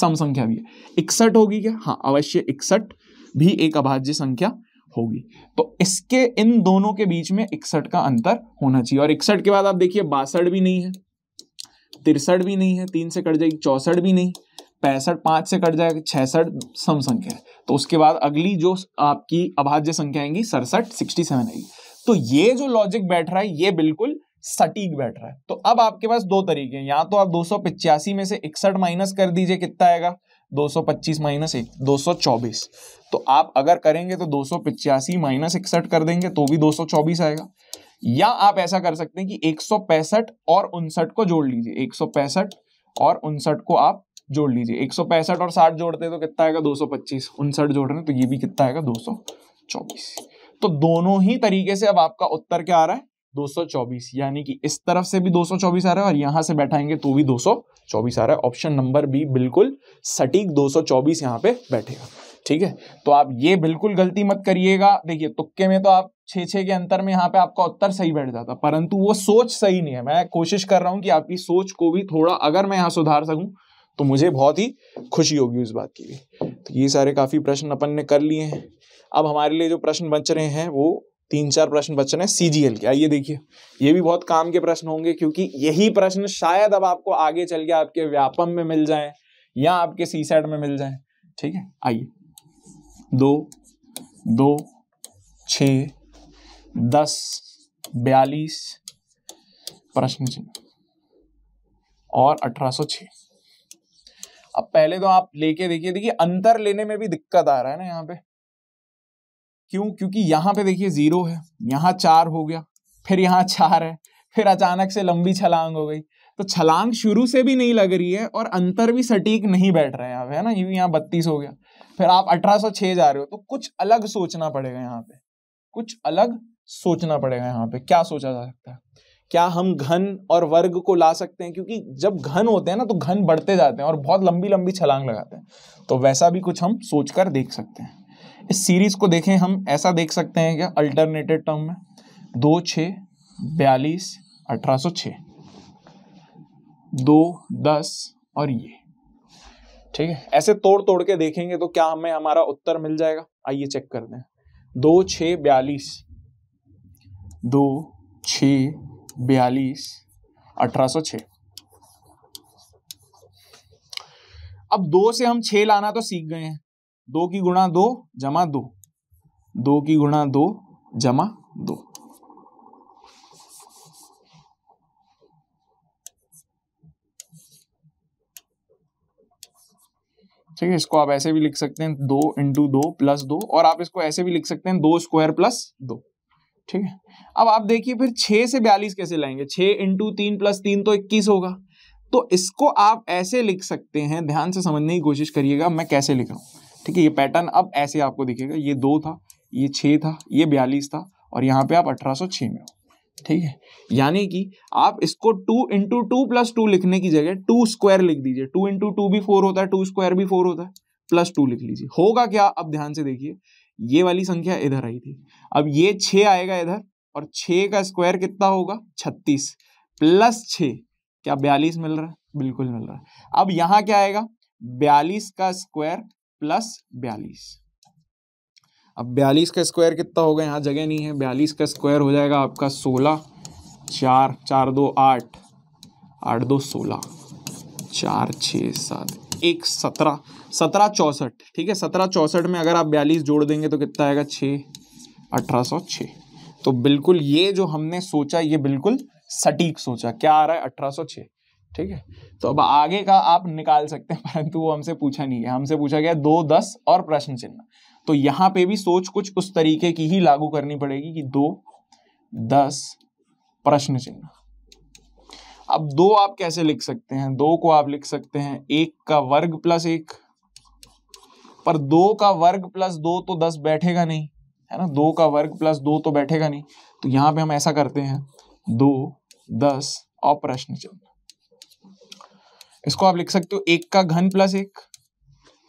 सम संख्या भी है इकसठ होगी क्या हाँ अवश्य इकसठ भी एक अभाज्य संख्या होगी तो इसके इन दोनों के बीच में इकसठ का अंतर होना चाहिए और इकसठ के बाद आप देखिए बासठ भी नहीं है तिरसठ भी नहीं है तीन से कट जाएगी चौसठ भी नहीं पैंसठ पाँच से कट जाएगा छसठ सम संख्या है तो उसके बाद अगली जो आपकी अभाज्य संख्या आएंगी सड़सठ सिक्सटी सेवन आएगी तो ये जो लॉजिक बैठ रहा है ये बिल्कुल सटीक बैठ रहा है तो अब आपके पास दो तरीके हैं या तो आप दो में से इकसठ माइनस कर दीजिए कितना आएगा 225 माइनस एक दो तो आप अगर करेंगे तो दो माइनस इकसठ कर देंगे तो भी 224 आएगा या आप ऐसा कर सकते हैं कि एक और उनसठ को जोड़ लीजिए एक और उनसठ को आप जोड़ लीजिए एक और साठ जोड़ते हैं तो कितना आएगा दो सौ पच्चीस उनसठ जोड़ रहे हैं तो ये भी कितना आएगा दो सौ चौबीस तो दोनों ही तरीके से अब आपका उत्तर क्या आ रहा है 224 यानी कि इस तरफ से भी 224 आ रहा है और यहां से बैठाएंगे तो भी 224 आ रहा है ऑप्शन नंबर बी बिल्कुल सटीक 224 यहां पे बैठेगा ठीक है तो आप ये बिल्कुल गलती मत करिएगा देखिए तुक्के में तो आप छे छे के अंतर में यहाँ पे आपका उत्तर सही बैठ जाता परंतु वो सोच सही नहीं है मैं कोशिश कर रहा हूं कि आपकी सोच को भी थोड़ा अगर मैं यहाँ सुधार सकूं तो मुझे बहुत ही खुशी होगी उस बात की भी तो ये सारे काफ़ी प्रश्न अपन ने कर लिए हैं अब हमारे लिए जो प्रश्न बच रहे हैं वो तीन चार प्रश्न बच रहे हैं सी जी एल के आइए देखिए ये भी बहुत काम के प्रश्न होंगे क्योंकि यही प्रश्न शायद अब आपको आगे चल के आपके व्यापम में मिल जाए या आपके सी में मिल जाए ठीक है आइए दो दो छ दस बयालीस प्रश्न चिन्ह और अठारह अब पहले तो आप लेके देखिए देखिए अंतर लेने में भी दिक्कत आ रहा है ना यहाँ पे क्यों क्योंकि यहाँ पे देखिए जीरो है यहाँ चार हो गया फिर यहाँ चार है फिर अचानक से लंबी छलांग हो गई तो छलांग शुरू से भी नहीं लग रही है और अंतर भी सटीक नहीं बैठ रहा है यहाँ पे है ना यू यहाँ बत्तीस हो गया फिर आप अठारह जा रहे हो तो कुछ अलग सोचना पड़ेगा यहाँ पे कुछ अलग सोचना पड़ेगा यहाँ पे क्या सोचा जा सकता है क्या हम घन और वर्ग को ला सकते हैं क्योंकि जब घन होते हैं ना तो घन बढ़ते जाते हैं और बहुत लंबी लंबी छलांग लगाते हैं तो वैसा भी कुछ हम सोचकर देख सकते हैं इस सीरीज को देखें हम ऐसा देख सकते हैं क्या अल्टरनेटेड टर्म में दो छ बयालीस अठारह सौ छ दो दस और ये ठीक है ऐसे तोड़ तोड़ के देखेंगे तो क्या हमें हमारा उत्तर मिल जाएगा आइए चेक कर दें दो छ बयालीस दो छ बयालीस अठारह सौ छ अब दो से हम छह लाना तो सीख गए हैं दो की गुणा दो जमा दो दो की गुणा दो जमा दो ठीक है इसको आप ऐसे भी लिख सकते हैं दो इंटू दो प्लस दो और आप इसको ऐसे भी लिख सकते हैं दो स्क्वायर प्लस दो ठीक है अब आप देखिए फिर छः से बयालीस कैसे लाएंगे छः इंटू तीन प्लस तीन तो इक्कीस होगा तो इसको आप ऐसे लिख सकते हैं ध्यान से समझने की कोशिश करिएगा मैं कैसे लिख रहा हूँ ठीक है ये पैटर्न अब ऐसे आपको दिखेगा ये दो था ये छः था ये बयालीस था और यहाँ पे आप अठारह में हो ठीक है यानी कि आप इसको two into two plus two लिखने की जगह टू स्क्वायर लिख दीजिए टू इंटू टू भी फोर होता है टू स्क्वायर भी फोर होता है प्लस टू लिख लीजिए होगा क्या अब ध्यान से देखिए ये वाली संख्या इधर आई थी अब ये छ आएगा इधर और छ का स्क्वायर कितना होगा छत्तीस प्लस छ क्या बयालीस मिल रहा है बिल्कुल मिल रहा है अब यहाँ क्या आएगा बयालीस का स्क्वायर प्लस बयालीस अब बयालीस का स्क्वायर कितना होगा यहाँ जगह नहीं है बयालीस का स्क्वायर हो जाएगा आपका सोलह चार चार दो आठ आठ दो सोलह चार छः सात एक सत्रह सत्रह चौंसठ ठीक है सत्रह चौंसठ में अगर आप बयालीस जोड़ देंगे तो कितना आएगा छः अठारह सौ छः तो बिल्कुल ये जो हमने सोचा ये बिल्कुल सटीक सोचा क्या आ रहा है अठारह सौ छः ठीक है तो अब आगे का आप निकाल सकते हैं परंतु वो हमसे पूछा नहीं है हमसे पूछा गया दो दस और प्रश्न चिन्ह तो यहां पे भी सोच कुछ उस तरीके की ही लागू करनी पड़ेगी कि दो दस प्रश्न चिन्ह अब दो आप कैसे लिख सकते हैं दो को आप लिख सकते हैं एक का वर्ग प्लस एक पर दो का वर्ग प्लस दो तो दस बैठेगा नहीं है ना दो का वर्ग प्लस दो तो बैठेगा नहीं तो यहां पे हम ऐसा करते हैं दो दस और प्रश्न चिन्ह इसको आप लिख सकते हो एक का घन प्लस एक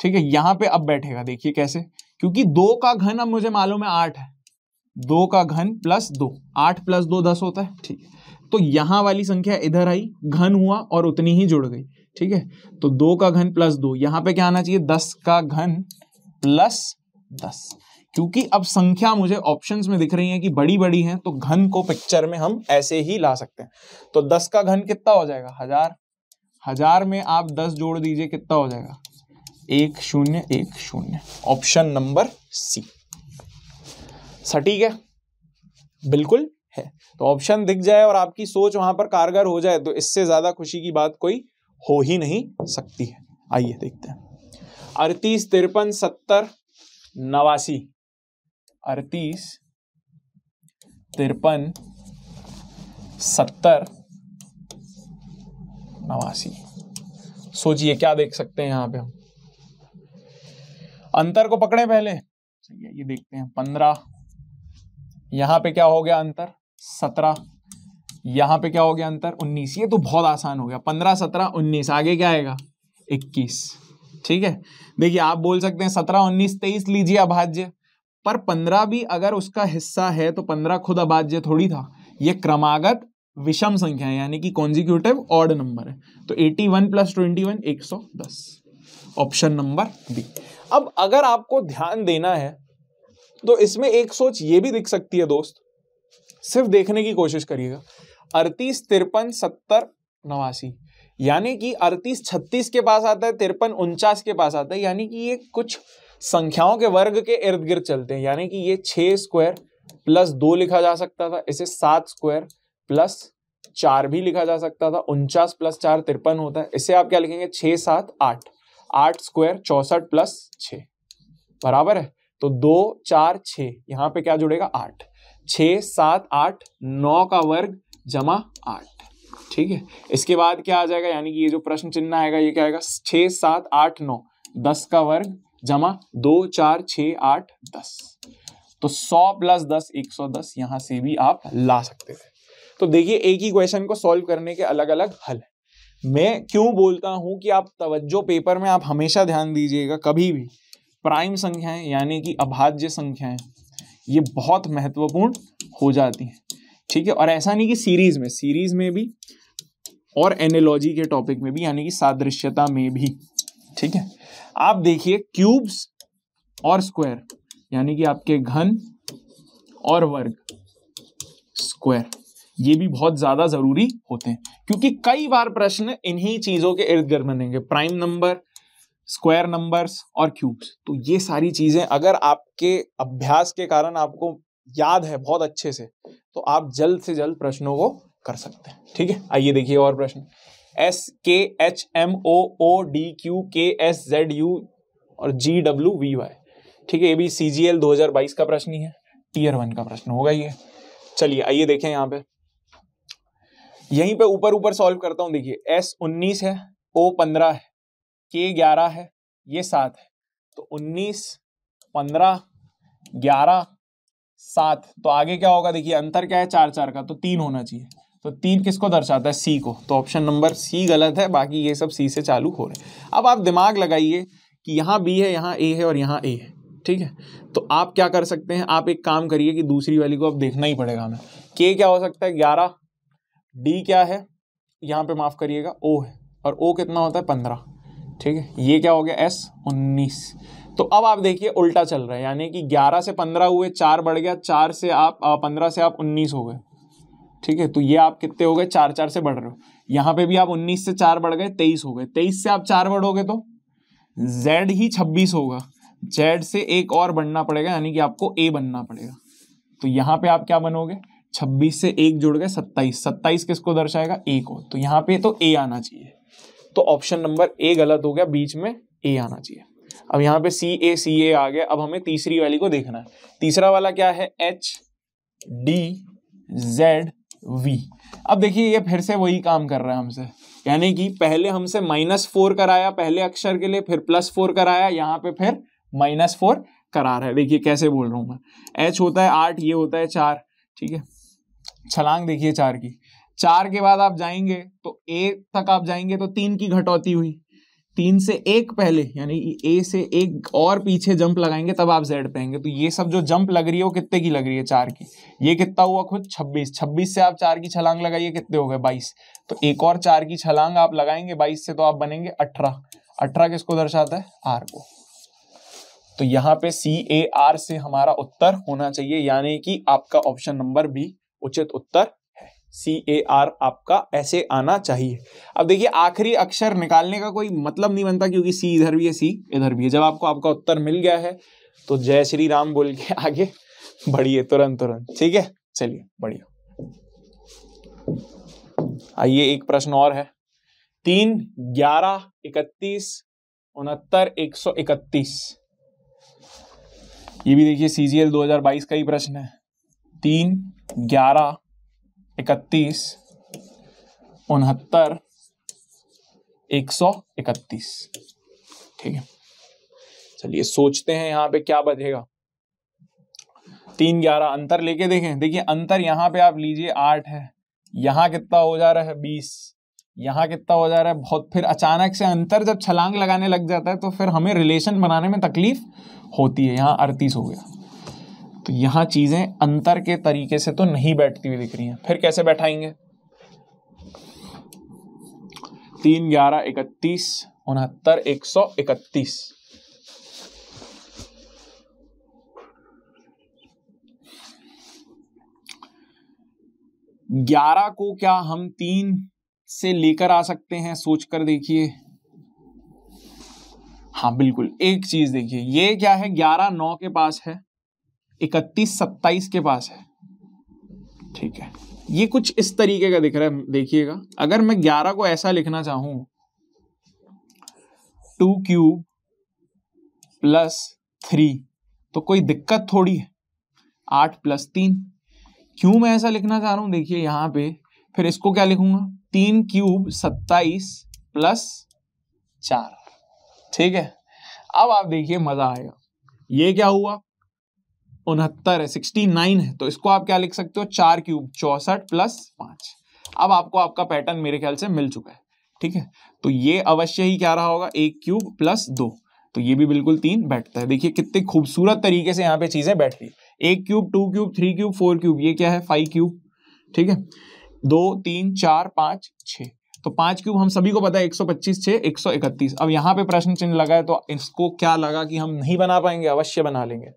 ठीक है यहां पे अब बैठेगा देखिए कैसे क्योंकि दो का घन अब मुझे मालूम है आठ है दो का घन प्लस दो आठ प्लस दो दस होता है ठीक है तो यहां वाली संख्या इधर आई घन हुआ और उतनी ही जुड़ गई ठीक है तो दो का घन प्लस दो यहाँ पे क्या आना चाहिए दस का घन प्लस दस क्योंकि अब संख्या मुझे ऑप्शंस में दिख रही है कि बड़ी बड़ी हैं तो घन को पिक्चर में हम ऐसे ही ला सकते हैं तो दस का घन कितना हो जाएगा हजार हजार में आप दस जोड़ दीजिए कितना हो जाएगा एक शून्य एक शून्य ऑप्शन नंबर सी सटीक है बिल्कुल है तो ऑप्शन दिख जाए और आपकी सोच वहां पर कारगर हो जाए तो इससे ज्यादा खुशी की बात कोई हो ही नहीं सकती है आइए देखते हैं अड़तीस तिरपन सत्तर नवासी अड़तीस तिरपन सत्तर नवासी सोचिए क्या देख सकते हैं यहां पे हम अंतर को पकड़े पहले चलिए ये देखते हैं पंद्रह यहां पे क्या हो गया अंतर सत्रह यहां पे क्या हो गया अंतर उन्नीस ये तो बहुत आसान हो गया पंद्रह सत्रह उन्नीस आगे क्या आएगा इक्कीस ठीक है देखिए आप बोल सकते हैं सत्रह उन्नीस तेईस लीजिए अभाज्य पर पंद्रह भी अगर उसका हिस्सा है तो पंद्रह खुद अभाज्य थोड़ी था ये क्रमागत विषम संख्या है यानी कि कॉन्जिक्यूटिव ऑर्ड नंबर है तो eighty one plus twenty one एक ऑप्शन नंबर बी अब अगर आपको ध्यान देना है तो इसमें एक सोच ये भी दिख सकती है दोस्त सिर्फ देखने की कोशिश करिएगा अड़तीस तिरपन सत्तर नवासी यानी कि अड़तीस छत्तीस के पास आता है तिरपन उनचास के पास आता है यानी कि ये कुछ संख्याओं के वर्ग के इर्द गिर्द चलते हैं यानी कि ये छह स्क्वायर प्लस दो लिखा जा सकता था इसे सात स्क्वायर प्लस चार भी लिखा जा सकता था उनचास प्लस चार तिरपन होता है इसे आप क्या लिखेंगे छह सात आठ आठ स्क्वायर चौसठ प्लस छ बराबर है तो दो चार छ यहाँ पे क्या जुड़ेगा आठ छ सात आठ नौ का वर्ग जमा आठ ठीक है इसके बाद क्या आ जाएगा यानी कि ये जो प्रश्न चिन्ह आएगा ये क्या आएगा छ सात आठ नौ दस का वर्ग जमा दो चार छ आठ दस तो सौ प्लस दस एक सौ दस यहां से भी आप ला सकते थे तो देखिए एक ही क्वेश्चन को सॉल्व करने के अलग अलग हल है मैं क्यों बोलता हूं कि आप तवज्जो पेपर में आप हमेशा ध्यान दीजिएगा कभी भी प्राइम संख्याएं यानी कि अभाज्य संख्याएं ये बहुत महत्वपूर्ण हो जाती हैं ठीक है और ऐसा नहीं कि सीरीज में सीरीज में भी और एनालॉजी के टॉपिक में भी यानी कि सादृश्यता में भी ठीक है आप देखिए क्यूब्स और स्क्वायर यानी कि आपके घन और वर्ग स्क्वायर ये भी बहुत ज़्यादा ज़रूरी होते हैं क्योंकि कई बार प्रश्न इन्हीं चीज़ों के इर्द गिर्द बनेंगे प्राइम नंबर स्क्वायर नंबर्स और क्यूब्स तो ये सारी चीज़ें अगर आपके अभ्यास के कारण आपको याद है बहुत अच्छे से तो आप जल्द से जल्द प्रश्नों को कर सकते हैं ठीक है आइए देखिए और प्रश्न S K H M O O D Q K S Z U और जी डब्ल्यू वी वाई ठीक है ये भी सी जी एल दो हजार बाईस का प्रश्न ही है टीयर वन का प्रश्न होगा ये चलिए आइए देखें यहाँ पे यहीं पे ऊपर ऊपर सॉल्व करता हूँ देखिए एस उन्नीस है ओ पंद्रह है के ग्यारह है ये सात है तो उन्नीस पंद्रह ग्यारह सात तो आगे क्या होगा देखिए अंतर क्या है चार चार का तो तीन होना चाहिए तो तीन किसको दर्शाता है सी को तो ऑप्शन नंबर सी गलत है बाकी ये सब सी से चालू हो रहे हैं अब आप दिमाग लगाइए कि यहाँ बी है यहाँ ए है और यहाँ ए है ठीक है तो आप क्या कर सकते हैं आप एक काम करिए कि दूसरी वाली को अब देखना ही पड़ेगा हमें के क्या हो सकता है ग्यारह डी क्या है यहाँ पे माफ़ करिएगा ओ है और ओ कितना होता है पंद्रह ठीक है ये क्या हो गया एस उन्नीस तो अब आप देखिए उल्टा चल रहा है यानी कि ग्यारह से पंद्रह हुए चार बढ़ गया चार से आप पंद्रह से आप उन्नीस हो गए ठीक है तो ये आप कितने हो गए चार चार से बढ़ रहे हो यहाँ पे भी आप उन्नीस से चार बढ़ गए तेईस हो गए तेईस से आप चार बढ़ोगे तो जेड ही छब्बीस होगा जेड से एक और बढ़ना पड़ेगा यानी कि आपको ए बनना पड़ेगा तो यहाँ पे आप क्या बनोगे छब्बीस से एक जुड़ गए सत्ताईस सत्ताईस किसको दर्शाएगा ए को तो यहाँ पे तो ए आना चाहिए तो ऑप्शन नंबर ए गलत हो गया बीच में ए आना चाहिए अब यहाँ पे सी ए सी ए आ गया अब हमें तीसरी वाली को देखना है तीसरा वाला क्या है एच डी जेड वी अब देखिए ये फिर से वही काम कर रहा है हमसे यानी कि पहले हमसे माइनस फोर कराया पहले अक्षर के लिए फिर प्लस फोर कराया यहाँ पे फिर माइनस फोर करा रहा है देखिए कैसे बोल रहा हूँ मैं एच होता है आठ ये होता है चार ठीक है छलांग देखिए चार की चार के बाद आप जाएंगे तो ए तक आप जाएंगे तो तीन की घटौती हुई तीन से एक पहले यानी ए से एक और पीछे जंप लगाएंगे तब आप जेड पे आएंगे तो ये सब जो जंप लग रही है वो कितने की लग रही है चार की ये कितना हुआ खुद छब्बीस छब्बीस से आप चार की छलांग लगाइए कितने हो गए बाईस तो एक और चार की छलांग आप लगाएंगे बाईस से तो आप बनेंगे अठारह अठारह किसको दर्शाता है आर को तो यहाँ पे सी ए आर से हमारा उत्तर होना चाहिए यानी कि आपका ऑप्शन नंबर बी उचित उत्तर है सी ए आर आपका ऐसे आना चाहिए अब देखिए आखिरी अक्षर निकालने का कोई मतलब नहीं बनता क्योंकि सी इधर भी है सी इधर भी है जब आपको आपका उत्तर मिल गया है तो जय श्री राम बोल के (laughs) आगे बढ़िए तुरंत तुरंत ठीक है चलिए बढ़िया आइए एक प्रश्न और है तीन ग्यारह इकतीस उनहत्तर एक सौ इकतीस ये भी देखिए सीजीएल 2022 का ही प्रश्न है तीन ग्यारह इकतीस उनहत्तर एक सौ इकतीस ठीक है चलिए सोचते हैं यहाँ पे क्या बचेगा तीन ग्यारह अंतर लेके देखें देखिए अंतर यहाँ पे आप लीजिए आठ है यहां कितना हो जा रहा है बीस यहाँ कितना हो जा रहा है बहुत फिर अचानक से अंतर जब छलांग लगाने लग जाता है तो फिर हमें रिलेशन बनाने में तकलीफ होती है यहाँ अड़तीस हो गया तो यहां चीज़ें अंतर के तरीके से तो नहीं बैठती हुई दिख रही हैं फिर कैसे बैठाएंगे तीन ग्यारह इकतीस उनहत्तर एक सौ इकतीस ग्यारह को क्या हम तीन से लेकर आ सकते हैं सोच कर देखिए हाँ बिल्कुल एक चीज देखिए ये क्या है ग्यारह नौ के पास है इकतीस सत्ताईस के पास है ठीक है ये कुछ इस तरीके का दिख रहा है देखिएगा अगर मैं ग्यारह को ऐसा लिखना चाहूं टू क्यूब प्लस थ्री तो कोई दिक्कत थोड़ी है आठ प्लस तीन क्यों मैं ऐसा लिखना चाह रहा हूं देखिए यहां पे फिर इसको क्या लिखूंगा तीन क्यूब सत्ताईस प्लस चार ठीक है अब आप देखिए मजा आएगा ये क्या हुआ उनहत्तर है सिक्सटी नाइन है तो इसको आप क्या लिख सकते हो चार क्यूब चौसठ प्लस पांच अब आपको आपका पैटर्न मेरे ख्याल से मिल चुका है ठीक है तो ये अवश्य ही क्या रहा होगा एक क्यूब प्लस दो तो ये भी बिल्कुल तीन बैठता है देखिए कितने खूबसूरत तरीके से यहाँ पे चीजें बैठती एक cube two cube three cube four cube ये क्या है फाइव क्यूब ठीक है दो तीन चार पांच छह तो पांच क्यूब हम सभी को पता है एक सौ पच्चीस छे एक सौ इकतीस अब यहाँ पे प्रश्न चिन्ह लगा है तो इसको क्या लगा कि हम नहीं बना पाएंगे अवश्य बना लेंगे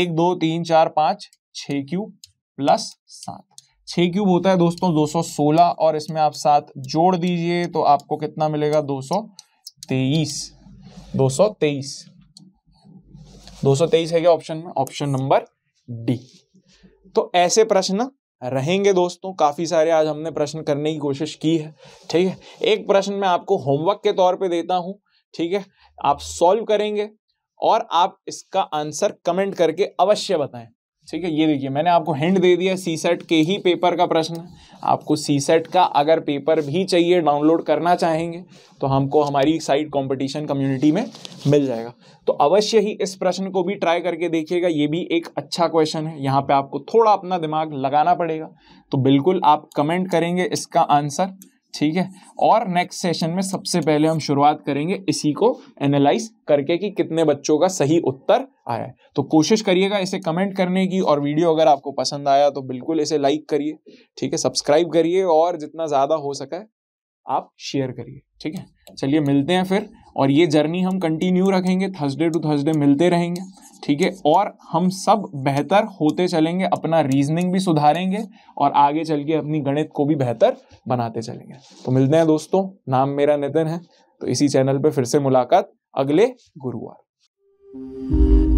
एक दो तीन चार पांच छ क्यूब प्लस सात छ क्यूब होता है दोस्तों दो सौ सोलह और इसमें आप सात जोड़ दीजिए तो आपको कितना मिलेगा दो सौ तेईस दो सौ तेईस दो सौ तेईस है क्या ऑप्शन में ऑप्शन नंबर डी तो ऐसे प्रश्न रहेंगे दोस्तों काफ़ी सारे आज हमने प्रश्न करने की कोशिश की है ठीक है एक प्रश्न मैं आपको होमवर्क के तौर पे देता हूँ ठीक है आप सॉल्व करेंगे और आप इसका आंसर कमेंट करके अवश्य बताएं ठीक है ये देखिए मैंने आपको हिंट दे दिया सी सेट के ही पेपर का प्रश्न है आपको सी सेट का अगर पेपर भी चाहिए डाउनलोड करना चाहेंगे तो हमको हमारी साइट कंपटीशन कम्युनिटी में मिल जाएगा तो अवश्य ही इस प्रश्न को भी ट्राई करके देखिएगा ये भी एक अच्छा क्वेश्चन है यहाँ पे आपको थोड़ा अपना दिमाग लगाना पड़ेगा तो बिल्कुल आप कमेंट करेंगे इसका आंसर ठीक है और नेक्स्ट सेशन में सबसे पहले हम शुरुआत करेंगे इसी को एनालाइज करके कि कितने बच्चों का सही उत्तर आया है तो कोशिश करिएगा इसे कमेंट करने की और वीडियो अगर आपको पसंद आया तो बिल्कुल इसे लाइक करिए ठीक है सब्सक्राइब करिए और जितना ज़्यादा हो सके आप शेयर करिए ठीक है चलिए मिलते हैं फिर और ये जर्नी हम कंटिन्यू रखेंगे थर्सडे टू थर्सडे मिलते रहेंगे ठीक है और हम सब बेहतर होते चलेंगे अपना रीजनिंग भी सुधारेंगे और आगे चल के अपनी गणित को भी बेहतर बनाते चलेंगे तो मिलते हैं दोस्तों नाम मेरा नितिन है तो इसी चैनल पर फिर से मुलाकात अगले गुरुवार